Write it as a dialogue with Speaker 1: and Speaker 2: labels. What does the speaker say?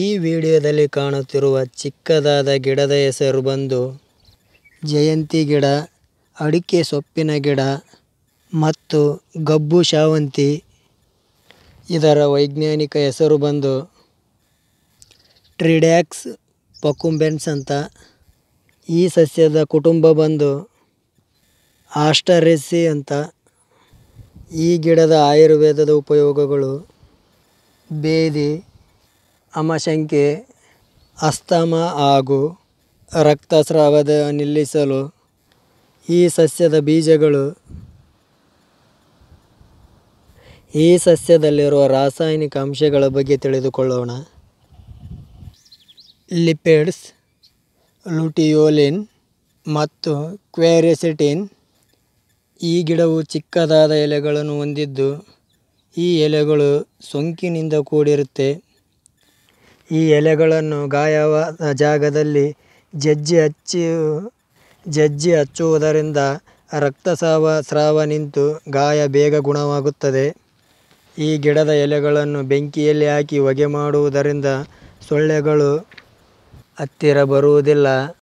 Speaker 1: ಈ ವಿಡಿಯೋದಲ್ಲಿ ಕಾಣುತ್ತಿರುವ ಚಿಕ್ಕದಾದ ಗಿಡದ ಹೆಸರು ಬಂದು ಜಯಂತಿ ಗಿಡ ಅಡಿಕೆ ಸೊಪ್ಪಿನ ಗಿಡ ಮತ್ತು ಗಬ್ಬು ಶಾವಂತಿ ಇದರ ವೈಜ್ಞಾನಿಕ ಹೆಸರು ಬಂದು ಟ್ರಿಡ್ಯಾಕ್ಸ್ ಪಕುಂಬೆನ್ಸ್ ಅಂತ ಈ ಸಸ್ಯದ ಕುಟುಂಬ ಬಂದು ಆಸ್ಟರೆಸಿ ಅಂತ ಈ ಗಿಡದ ಆಯುರ್ವೇದದ ಉಪಯೋಗಗಳು ಬೇದಿ ಆಮಶಂಕೆ ಅಸ್ತಮ ಹಾಗೂ ರಕ್ತಸ್ರಾವದ ನಿಲ್ಲಿಸಲು ಈ ಸಸ್ಯದ ಬೀಜಗಳು ಈ ಸಸ್ಯದಲ್ಲಿರುವ ರಾಸಾಯನಿಕ ಅಂಶಗಳ ಬಗ್ಗೆ ತಿಳಿದುಕೊಳ್ಳೋಣ ಲಿಪಿಡ್ಸ್ ಲುಟಿಯೋಲಿನ್ ಮತ್ತು ಕ್ವೆರೆಸಿಟಿನ್ ಈ ಗಿಡವು ಚಿಕ್ಕದಾದ ಎಲೆಗಳನ್ನು ಹೊಂದಿದ್ದು ಈ ಎಲೆಗಳು ಸೊಂಕಿನಿಂದ ಕೂಡಿರುತ್ತೆ ಈ ಎಲೆಗಳನ್ನು ಗಾಯವಾದ ಜಾಗದಲ್ಲಿ ಜಜ್ಜಿ ಹಚ್ಚಿ ಜಜ್ಜಿ ಹಚ್ಚುವುದರಿಂದ ರಕ್ತಸ್ರಾವ ಸ್ರಾವ ನಿಂತು ಗಾಯ ಬೇಗ ಗುಣವಾಗುತ್ತದೆ ಈ ಗಿಡದ ಎಲೆಗಳನ್ನು ಬೆಂಕಿಯಲ್ಲಿ ಹಾಕಿ ಹೊಗೆ ಮಾಡುವುದರಿಂದ ಸೊಳ್ಳೆಗಳು ಹತ್ತಿರ ಬರುವುದಿಲ್ಲ